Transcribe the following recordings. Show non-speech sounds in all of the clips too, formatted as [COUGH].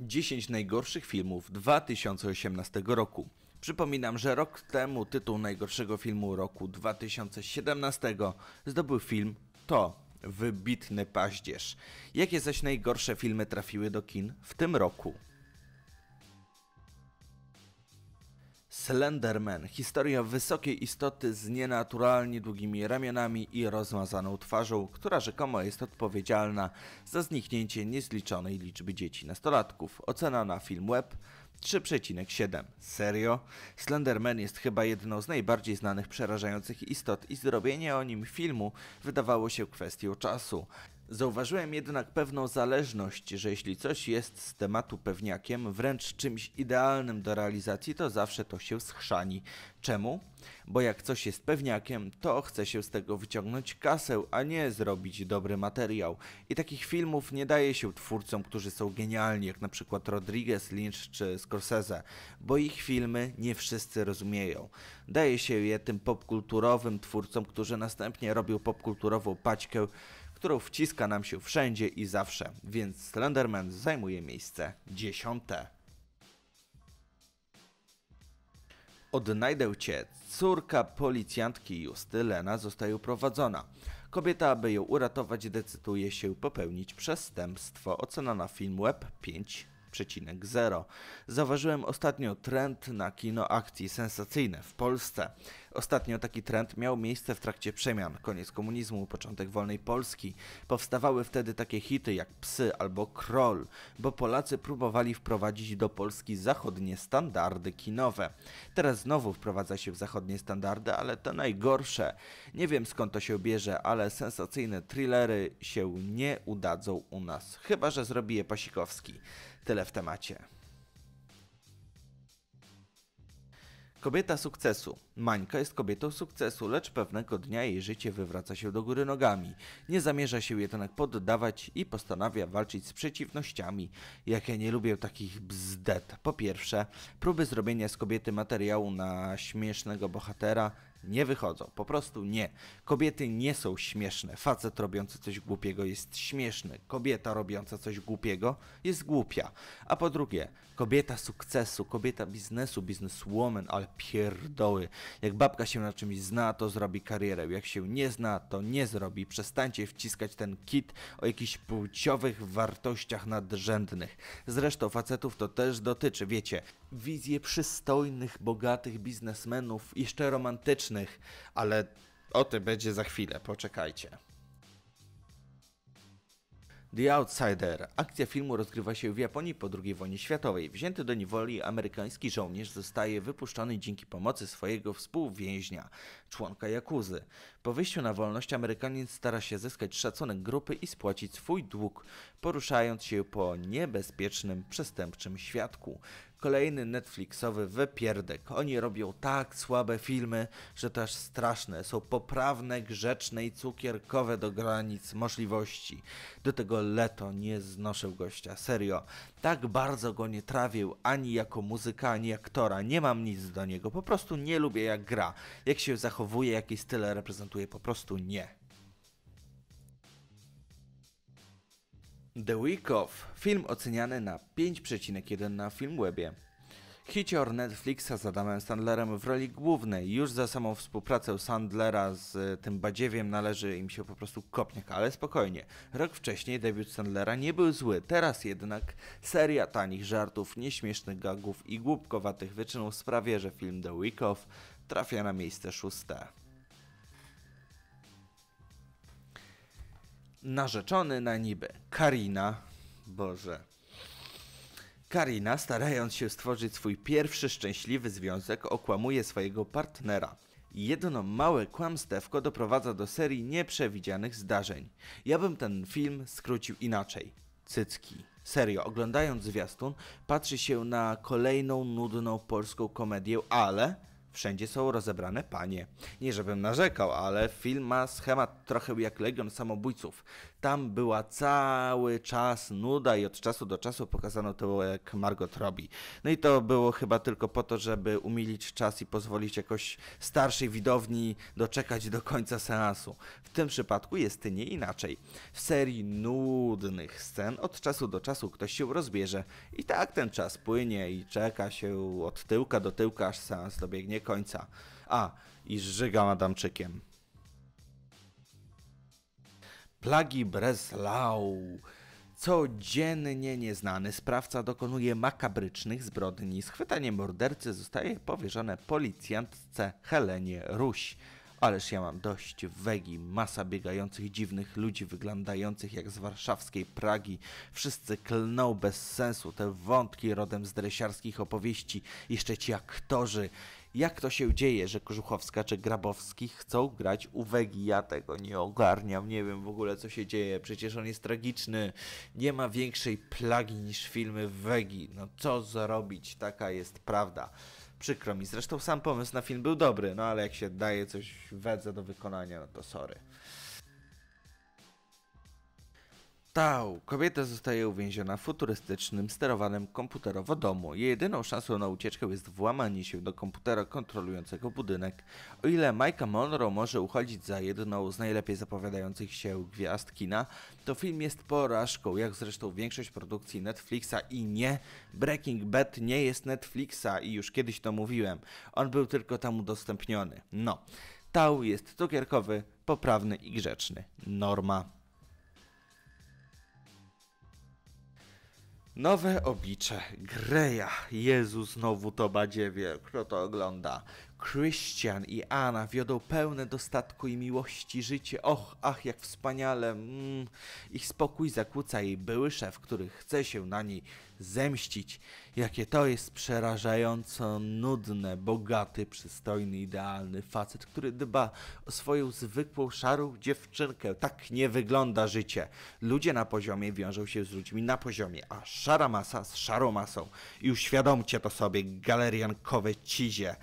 10 najgorszych filmów 2018 roku. Przypominam, że rok temu tytuł najgorszego filmu roku 2017 zdobył film To wybitny paździerz. Jakie zaś najgorsze filmy trafiły do kin w tym roku? Slenderman. Historia wysokiej istoty z nienaturalnie długimi ramionami i rozmazaną twarzą, która rzekomo jest odpowiedzialna za zniknięcie niezliczonej liczby dzieci nastolatków. Ocena na film web 3,7. Serio? Slenderman jest chyba jedną z najbardziej znanych przerażających istot i zrobienie o nim filmu wydawało się kwestią czasu. Zauważyłem jednak pewną zależność, że jeśli coś jest z tematu pewniakiem, wręcz czymś idealnym do realizacji, to zawsze to się schrzani. Czemu? Bo jak coś jest pewniakiem, to chce się z tego wyciągnąć kasę, a nie zrobić dobry materiał. I takich filmów nie daje się twórcom, którzy są genialni, jak na przykład Rodriguez, Lynch czy Scorsese, bo ich filmy nie wszyscy rozumieją. Daje się je tym popkulturowym twórcom, którzy następnie robią popkulturową paćkę, którą wciska nam się wszędzie i zawsze, więc Slenderman zajmuje miejsce dziesiąte. Odnajdę cię. Córka policjantki Justy Lena zostaje uprowadzona. Kobieta, aby ją uratować, decyduje się popełnić przestępstwo. Ocena na film Web 5 6,0. Zauważyłem ostatnio trend na kino akcji sensacyjne w Polsce. Ostatnio taki trend miał miejsce w trakcie przemian, koniec komunizmu, początek wolnej Polski. Powstawały wtedy takie hity jak Psy albo Kroll, bo Polacy próbowali wprowadzić do Polski zachodnie standardy kinowe. Teraz znowu wprowadza się w zachodnie standardy, ale to najgorsze. Nie wiem skąd to się bierze, ale sensacyjne thrillery się nie udadzą u nas, chyba że zrobi je Pasikowski. Tyle w temacie. Kobieta sukcesu. Mańka jest kobietą sukcesu, lecz pewnego dnia jej życie wywraca się do góry nogami. Nie zamierza się jednak poddawać i postanawia walczyć z przeciwnościami. Jak ja nie lubię takich bzdet. Po pierwsze, próby zrobienia z kobiety materiału na śmiesznego bohatera nie wychodzą. Po prostu nie. Kobiety nie są śmieszne. Facet robiący coś głupiego jest śmieszny. Kobieta robiąca coś głupiego jest głupia. A po drugie, kobieta sukcesu, kobieta biznesu, bizneswoman, ale pierdoły. Jak babka się na czymś zna, to zrobi karierę. Jak się nie zna, to nie zrobi. Przestańcie wciskać ten kit o jakichś płciowych wartościach nadrzędnych. Zresztą facetów to też dotyczy, wiecie. Wizje przystojnych, bogatych biznesmenów, jeszcze romantycznych ale o tym będzie za chwilę, poczekajcie. The Outsider. Akcja filmu rozgrywa się w Japonii po II wojnie światowej. Wzięty do niewoli amerykański żołnierz zostaje wypuszczony dzięki pomocy swojego współwięźnia członka Jakuzy. Po wyjściu na wolność Amerykanin stara się zyskać szacunek grupy i spłacić swój dług, poruszając się po niebezpiecznym, przestępczym świadku. Kolejny Netflixowy wypierdek. Oni robią tak słabe filmy, że też straszne. Są poprawne, grzeczne i cukierkowe do granic możliwości. Do tego Leto nie znoszę gościa, serio. Tak bardzo go nie trawił ani jako muzyka, ani aktora. Nie mam nic do niego, po prostu nie lubię jak gra, jak się zachowuje zachowuje, jaki styl reprezentuje, po prostu nie. The Week Of, film oceniany na 5,1 na Filmwebie. Hicior Netflixa z Adamem Sandlerem w roli głównej. Już za samą współpracę Sandlera z e, tym badziewiem należy im się po prostu kopniak, ale spokojnie. Rok wcześniej debiut Sandlera nie był zły, teraz jednak seria tanich żartów, nieśmiesznych gagów i głupkowatych wyczynów sprawia, że film The Week of trafia na miejsce szóste. Narzeczony na niby. Karina. Boże. Karina, starając się stworzyć swój pierwszy szczęśliwy związek, okłamuje swojego partnera. Jedno małe kłamstewko doprowadza do serii nieprzewidzianych zdarzeń. Ja bym ten film skrócił inaczej. Cycki. Serio, oglądając zwiastun, patrzy się na kolejną nudną polską komedię, ale wszędzie są rozebrane panie. Nie żebym narzekał, ale film ma schemat trochę jak Legion Samobójców tam była cały czas nuda i od czasu do czasu pokazano to, jak Margot robi. No i to było chyba tylko po to, żeby umilić czas i pozwolić jakoś starszej widowni doczekać do końca seansu. W tym przypadku jest nie inaczej. W serii nudnych scen od czasu do czasu ktoś się rozbierze i tak ten czas płynie i czeka się od tyłka do tyłka, aż seans dobiegnie końca. A, i żyga Adamczykiem plagi Breslau. Codziennie nieznany sprawca dokonuje makabrycznych zbrodni. Schwytanie mordercy zostaje powierzone policjantce Helenie Ruś. Ależ ja mam dość wegi, masa biegających dziwnych ludzi wyglądających jak z warszawskiej Pragi. Wszyscy klną bez sensu te wątki rodem z dresiarskich opowieści, jeszcze ci aktorzy. Jak to się dzieje, że Krzuchowska czy Grabowski chcą grać u Wegi? Ja tego nie ogarniam, nie wiem w ogóle co się dzieje. Przecież on jest tragiczny. Nie ma większej plagi niż filmy Wegi. No co zrobić? Taka jest prawda. Przykro mi. Zresztą sam pomysł na film był dobry, no ale jak się daje coś Wedze do wykonania, no to sorry stał. Kobieta zostaje uwięziona w futurystycznym, sterowanym komputerowo domu. Jej jedyną szansą na ucieczkę jest włamanie się do komputera kontrolującego budynek. O ile Majka Monroe może uchodzić za jedną z najlepiej zapowiadających się gwiazd kina, to film jest porażką, jak zresztą większość produkcji Netflixa i nie, Breaking Bad nie jest Netflixa i już kiedyś to mówiłem. On był tylko tam udostępniony. No. Tał jest cukierkowy, poprawny i grzeczny. Norma. Nowe oblicze Greja. Jezu, znowu to badziewie. Kto to ogląda? Christian i Anna wiodą pełne dostatku i miłości życie. Och, ach, jak wspaniale. Mm. Ich spokój zakłóca jej były szef, który chce się na niej zemścić. Jakie to jest przerażająco nudne, bogaty, przystojny, idealny facet, który dba o swoją zwykłą, szarą dziewczynkę. Tak nie wygląda życie. Ludzie na poziomie wiążą się z ludźmi na poziomie, a szara masa z szarą masą. I uświadomcie to sobie, galeriankowe cizie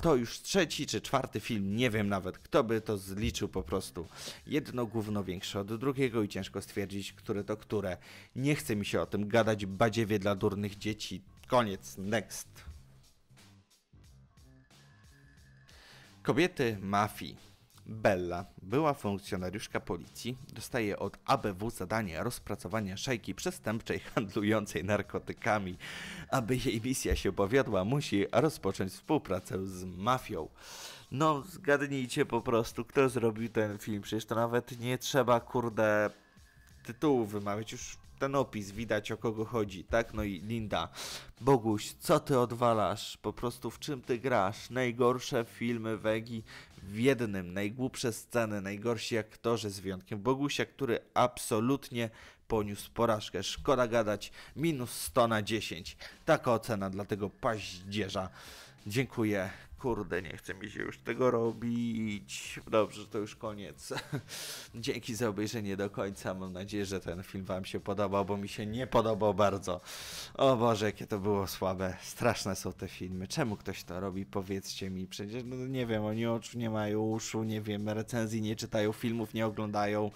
to już trzeci czy czwarty film, nie wiem nawet, kto by to zliczył po prostu. Jedno gówno większe od drugiego i ciężko stwierdzić, które to które. Nie chce mi się o tym gadać, badziewie dla durnych dzieci. Koniec, next. Kobiety mafii. Bella, była funkcjonariuszka policji, dostaje od ABW zadanie rozpracowania szajki przestępczej handlującej narkotykami. Aby jej misja się powiodła, musi rozpocząć współpracę z mafią. No, zgadnijcie po prostu, kto zrobił ten film. Przecież to nawet nie trzeba, kurde, tytułu wymawiać. Już ten opis widać o kogo chodzi, tak? No i Linda, Boguś, co ty odwalasz? Po prostu w czym ty grasz? Najgorsze filmy Wegi w jednym, najgłupsze sceny, najgorsi aktorzy z wyjątkiem Bogusia, który absolutnie poniósł porażkę. Szkoda gadać, minus 100 na 10. Taka ocena dla tego paździerza. Dziękuję kurde, nie chce mi się już tego robić. Dobrze, to już koniec. [LAUGHS] Dzięki za obejrzenie do końca. Mam nadzieję, że ten film Wam się podobał, bo mi się nie podobał bardzo. O Boże, jakie to było słabe. Straszne są te filmy. Czemu ktoś to robi? Powiedzcie mi. Przecież, no nie wiem, oni oczu nie mają uszu, nie wiem, recenzji nie czytają, filmów nie oglądają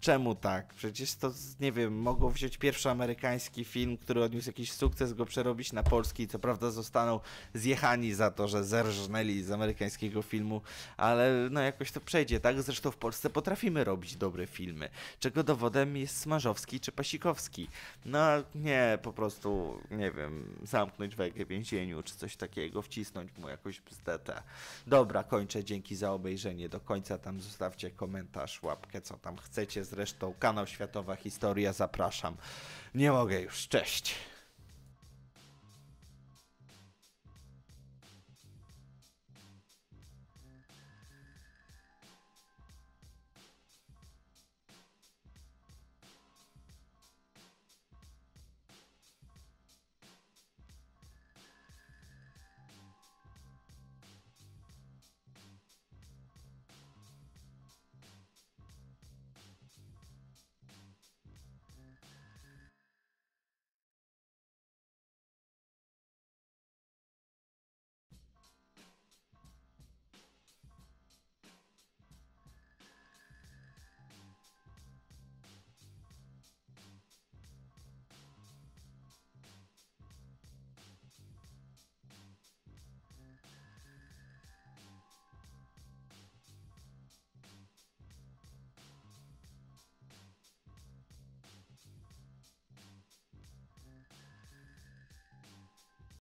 czemu tak? Przecież to, nie wiem, mogą wziąć pierwszy amerykański film, który odniósł jakiś sukces, go przerobić na polski i co prawda zostaną zjechani za to, że zerżnęli z amerykańskiego filmu, ale no jakoś to przejdzie, tak? Zresztą w Polsce potrafimy robić dobre filmy, czego dowodem jest Smarzowski czy Pasikowski. No nie, po prostu, nie wiem, zamknąć w jakie więzieniu czy coś takiego, wcisnąć mu jakąś bzdetę. Dobra, kończę, dzięki za obejrzenie do końca, tam zostawcie komentarz, łapkę, co tam chcecie zresztą kanał Światowa Historia, zapraszam. Nie mogę już, cześć.